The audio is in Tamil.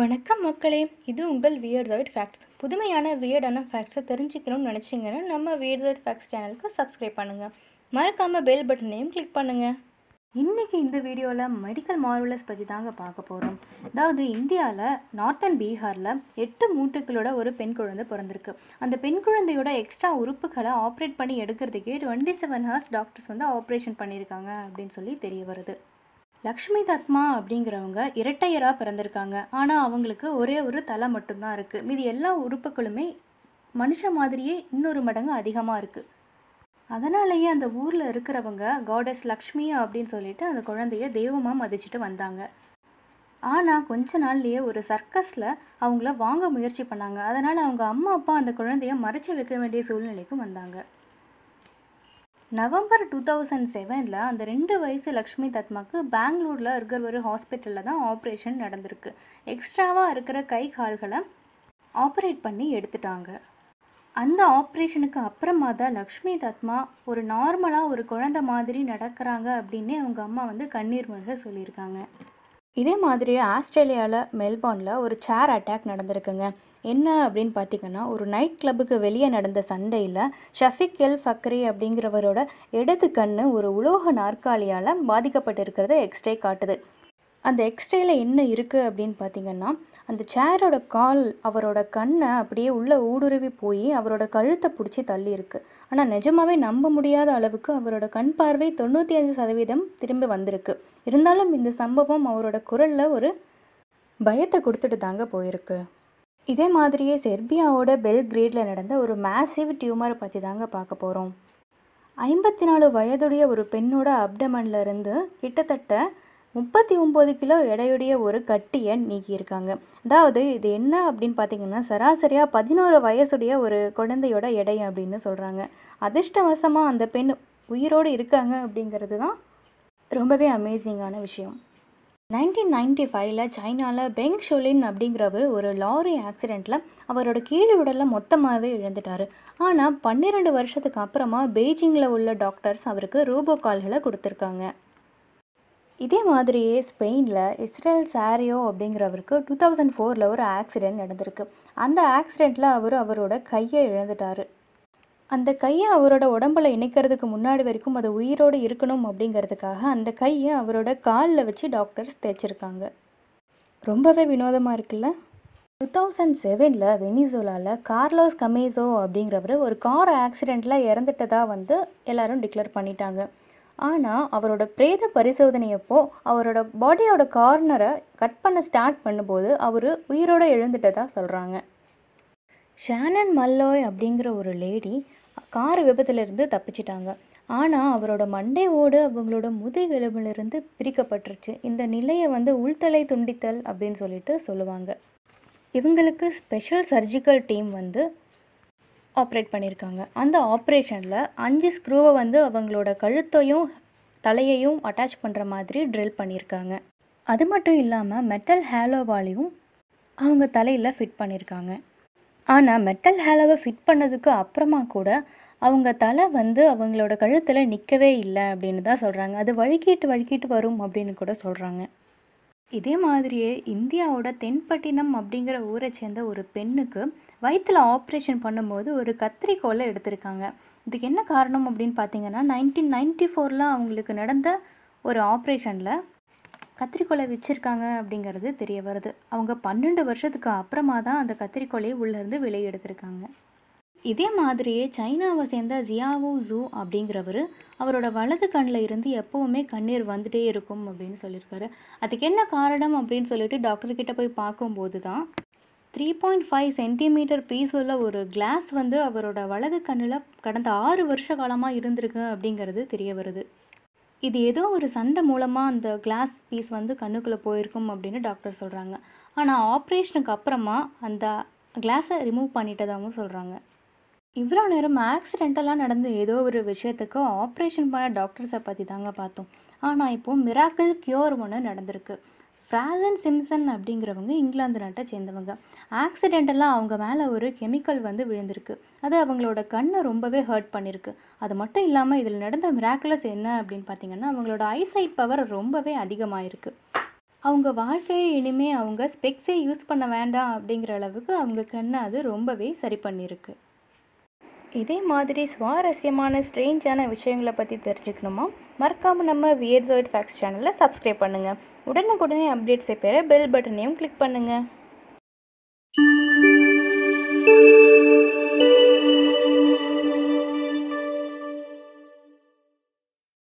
வணக்கம் மக்களே இது உங்கள் வியர்தாய்ட் ஃபேக்ட்ஸ் புதுமையான வியர்டான ஃபேக்ட்ஸை தெரிஞ்சுக்கணும்னு நினச்சிங்கன்னா நம்ம வியர்தாய்ட் ஃபேக்ட்ஸ் சேனலுக்கு சப்ஸ்கிரைப் பண்ணுங்கள் மறக்காமல் பெல் பட்டனையும் கிளிக் பண்ணுங்கள் இன்றைக்கி இந்த வீடியோவில் மெடிக்கல் மார்வலஸ் பற்றி தாங்க பார்க்க போகிறோம் அதாவது இந்தியாவில் நார்த்தன் பீகாரில் எட்டு மூட்டுகளோட ஒரு பெண் குழந்தை பிறந்திருக்கு அந்த பெண் குழந்தையோட எக்ஸ்ட்ரா உறுப்புகளை ஆப்ரேட் பண்ணி எடுக்கிறதுக்கே டுவெண்ட்டி செவன் ஹவர்ஸ் டாக்டர்ஸ் வந்து ஆப்ரேஷன் பண்ணியிருக்காங்க அப்படின்னு சொல்லி தெரிய வருது லக்ஷ்மி தத்மா அப்படிங்கிறவங்க இரட்டையராக பிறந்திருக்காங்க ஆனால் அவங்களுக்கு ஒரே ஒரு தலை மட்டும்தான் இருக்குது மீதி எல்லா உறுப்புகளுமே மனுஷ மாதிரியே இன்னொரு மடங்கு அதிகமாக இருக்குது அதனாலேயே அந்த ஊரில் இருக்கிறவங்க காடஸ் லக்ஷ்மி அப்படின்னு சொல்லிட்டு அந்த குழந்தைய தெய்வமாக மதிச்சுட்டு வந்தாங்க ஆனால் கொஞ்ச நாள்லேயே ஒரு சர்க்கஸில் அவங்கள வாங்க முயற்சி பண்ணாங்க அதனால் அவங்க அம்மா அப்பா அந்த குழந்தைய மறைச்சி வைக்க வேண்டிய சூழ்நிலைக்கு வந்தாங்க நவம்பர் டூ தௌசண்ட் செவனில் அந்த ரெண்டு வயசு லக்ஷ்மி தத்மாக்கு பெங்களூரில் இருக்கிற ஒரு ஹாஸ்பிட்டலில் தான் ஆப்ரேஷன் நடந்திருக்கு எக்ஸ்ட்ராவாக இருக்கிற கை கால்களை ஆப்ரேட் பண்ணி எடுத்துட்டாங்க அந்த ஆப்ரேஷனுக்கு அப்புறமா தான் லக்ஷ்மி தத்மா ஒரு நார்மலாக ஒரு குழந்த மாதிரி நடக்கிறாங்க அப்படின்னே அவங்க அம்மா வந்து கண்ணீர் மல்க சொல்லியிருக்காங்க இதே மாதிரியே ஆஸ்திரேலியாவில் மெல்போர்னில் ஒரு சேர் அட்டாக் நடந்திருக்குங்க என்ன அப்படின்னு பார்த்தீங்கன்னா ஒரு நைட் கிளப்புக்கு வெளியே நடந்த சண்டையில் ஷஃபிக் எல் ஃபக்ரி அப்படிங்கிறவரோட இடது கண்ணு ஒரு உலோக நாற்காலியால் பாதிக்கப்பட்டிருக்கிறத எக்ஸ்ரே காட்டுது அந்த எக்ஸ்ரேல என்ன இருக்குது அப்படின்னு பார்த்தீங்கன்னா அந்த சேரோட கால் அவரோட கண்ணை அப்படியே உள்ளே ஊடுருவி போய் அவரோட கழுத்தை பிடிச்சி தள்ளியிருக்கு ஆனால் நிஜமாவே நம்ப முடியாத அளவுக்கு அவரோட கண் பார்வை தொண்ணூற்றி அஞ்சு சதவீதம் திரும்பி வந்திருக்கு இருந்தாலும் இந்த சம்பவம் அவரோட குரலில் ஒரு பயத்தை கொடுத்துட்டு தாங்க போயிருக்கு இதே மாதிரியே செர்பியாவோட பெல்கிரேடில் நடந்த ஒரு மேசிவ் டியூமர் பற்றி தாங்க பார்க்க போகிறோம் ஐம்பத்தி நாலு வயதுடைய ஒரு பெண்ணோட அப்டமன்ல இருந்து கிட்டத்தட்ட முப்பத்தி ஒம்பது கிலோ எடையுடைய ஒரு கட்டியை நீக்கியிருக்காங்க அதாவது இது என்ன அப்படின்னு பார்த்தீங்கன்னா சராசரியாக பதினோரு வயசுடைய ஒரு குழந்தையோட எடை அப்படின்னு சொல்கிறாங்க அதிர்ஷ்டவசமாக அந்த பெண் உயிரோடு இருக்காங்க அப்படிங்கிறது தான் ரொம்பவே அமேசிங்கான விஷயம் நைன்டீன் நைன்டி ஃபைவ்ல சைனாவில் பெங் ஷோலின் அப்படிங்கிறவர் ஒரு லாரி ஆக்சிடெண்ட்டில் அவரோட கீழ் உடலில் மொத்தமாகவே இழந்துட்டார் ஆனால் பன்னிரெண்டு வருஷத்துக்கு அப்புறமா பெய்ஜிங்கில் உள்ள டாக்டர்ஸ் அவருக்கு ரூபோ கால்களை கொடுத்துருக்காங்க இதே மாதிரியே ஸ்பெயினில் இஸ்ரேல் சாரியோ அப்படிங்கிறவருக்கு டூ தௌசண்ட் ஃபோரில் ஒரு ஆக்சிடெண்ட் நடந்திருக்கு அந்த ஆக்சிடெண்ட்டில் அவர் அவரோட கையை இழந்துட்டார் அந்த கையை அவரோட உடம்பில் இணைக்கிறதுக்கு முன்னாடி வரைக்கும் அது உயிரோடு இருக்கணும் அப்படிங்கிறதுக்காக அந்த கையை அவரோட காலில் வச்சு டாக்டர்ஸ் தேய்ச்சிருக்காங்க ரொம்பவே வினோதமாக இருக்குல்ல டூ தௌசண்ட் செவனில் வெனிசோலாவில் கார்லோஸ் கமேசோ அப்படிங்கிறவர் ஒரு கார் ஆக்சிடெண்ட்டில் இறந்துட்டதாக வந்து எல்லாரும் டிக்ளேர் பண்ணிட்டாங்க ஆனால் அவரோட பிரேத பரிசோதனையப்போ அவரோட பாடியோட கார்னரை கட் பண்ண ஸ்டார்ட் பண்ணும்போது அவர் உயிரோடு எழுந்துட்டதாக சொல்கிறாங்க ஷேனன் மல்லோய் அப்படிங்கிற ஒரு லேடி கார் இருந்து தப்பிச்சிட்டாங்க ஆனால் அவரோட ஓடு அவங்களோட முதுகெலும்பிலிருந்து பிரிக்கப்பட்டுருச்சு இந்த நிலையை வந்து உள்தலை துண்டித்தல் அப்படின்னு சொல்லிட்டு சொல்லுவாங்க இவங்களுக்கு ஸ்பெஷல் சர்ஜிக்கல் டீம் வந்து ஆப்ரேட் பண்ணியிருக்காங்க அந்த ஆப்ரேஷனில் அஞ்சு ஸ்க்ரூவை வந்து அவங்களோட கழுத்தையும் தலையையும் அட்டாச் பண்ணுற மாதிரி ட்ரில் பண்ணியிருக்காங்க அது மட்டும் இல்லாமல் மெட்டல் ஹேலோவாலையும் அவங்க தலையில் ஃபிட் பண்ணியிருக்காங்க ஆனால் மெட்டல் ஹேலோவை ஃபிட் பண்ணதுக்கு அப்புறமா கூட அவங்க தலை வந்து அவங்களோட கழுத்தில் நிற்கவே இல்லை அப்படின்னு தான் சொல்கிறாங்க அது வழுக்கிட்டு வழுக்கிட்டு வரும் அப்படின்னு கூட சொல்கிறாங்க இதே மாதிரியே இந்தியாவோட தென்பட்டினம் அப்படிங்கிற ஊரை சேர்ந்த ஒரு பெண்ணுக்கு வயிற்றில் ஆப்ரேஷன் பண்ணும்போது ஒரு கத்திரிக்கோலை எடுத்திருக்காங்க இதுக்கு என்ன காரணம் அப்படின்னு பார்த்தீங்கன்னா நைன்டீன் நைன்டி ஃபோரில் அவங்களுக்கு நடந்த ஒரு ஆப்ரேஷனில் கத்திரிக்கோலை வச்சுருக்காங்க அப்படிங்கிறது தெரிய வருது அவங்க பன்னெண்டு வருஷத்துக்கு அப்புறமா தான் அந்த கத்திரிக்கோலையை உள்ளேருந்து விலை எடுத்திருக்காங்க இதே மாதிரியே சைனாவை சேர்ந்த ஜியாவோ ஜூ அப்படிங்கிறவர் அவரோட வலது கண்ணில் இருந்து எப்போவுமே கண்ணீர் வந்துட்டே இருக்கும் அப்படின்னு சொல்லியிருக்காரு அதுக்கு என்ன காரணம் அப்படின்னு சொல்லிட்டு டாக்டர்கிட்ட போய் பார்க்கும்போது தான் three point five centimetre piece உள்ள ஒரு கிளாஸ் வந்து அவரோட வலது கண்ணில் கடந்த ஆறு வருஷ காலமாக இருந்திருக்கு அப்படிங்கிறது தெரிய வருது இது ஏதோ ஒரு சண்டை மூலமாக அந்த கிளாஸ் பீஸ் வந்து கண்ணுக்குள்ளே போயிருக்கும் அப்படின்னு டாக்டர் சொல்கிறாங்க ஆனால் ஆப்ரேஷனுக்கு அப்புறமா அந்த கிளாஸை ரிமூவ் பண்ணிட்டதாகவும் சொல்கிறாங்க இவ்வளோ நேரம் ஆக்சிடெண்ட்டெல்லாம் நடந்த ஏதோ ஒரு விஷயத்துக்கு ஆப்ரேஷன் பண்ண டாக்டர்ஸை பற்றி தாங்க பார்த்தோம் ஆனால் இப்போது மிராக்கிள் கியூர் ஒன்று நடந்திருக்கு ஃப்ராசன் சிம்சன் அப்படிங்கிறவங்க இங்கிலாந்து நாட்டை சேர்ந்தவங்க ஆக்சிடெண்டெல்லாம் அவங்க மேலே ஒரு கெமிக்கல் வந்து விழுந்திருக்கு அது அவங்களோட கண்ணை ரொம்பவே ஹர்ட் பண்ணியிருக்கு அது மட்டும் இல்லாமல் இதில் நடந்த மிராக்குலஸ் என்ன அப்படின்னு பார்த்தீங்கன்னா அவங்களோட ஐசைட் பவர் ரொம்பவே அதிகமாக இருக்குது அவங்க வாழ்க்கையை இனிமேல் அவங்க ஸ்பெக்ஸே யூஸ் பண்ண வேண்டாம் அப்படிங்கிற அளவுக்கு அவங்க கண்ணை அது ரொம்பவே சரி பண்ணியிருக்கு இதே மாதிரி சுவாரஸ்யமான ஸ்ட்ரேஞ்சான விஷயங்களை பற்றி தெரிஞ்சுக்கணுமா மறக்காமல் நம்ம வியர்ஸோயிட் ஃபேக்ஸ் சேனலில் சப்ஸ்கிரைப் பண்ணுங்கள் உடனுக்குடனே அப்டேட்ஸை பெற பெல் பட்டனையும் கிளிக் பண்ணுங்கள்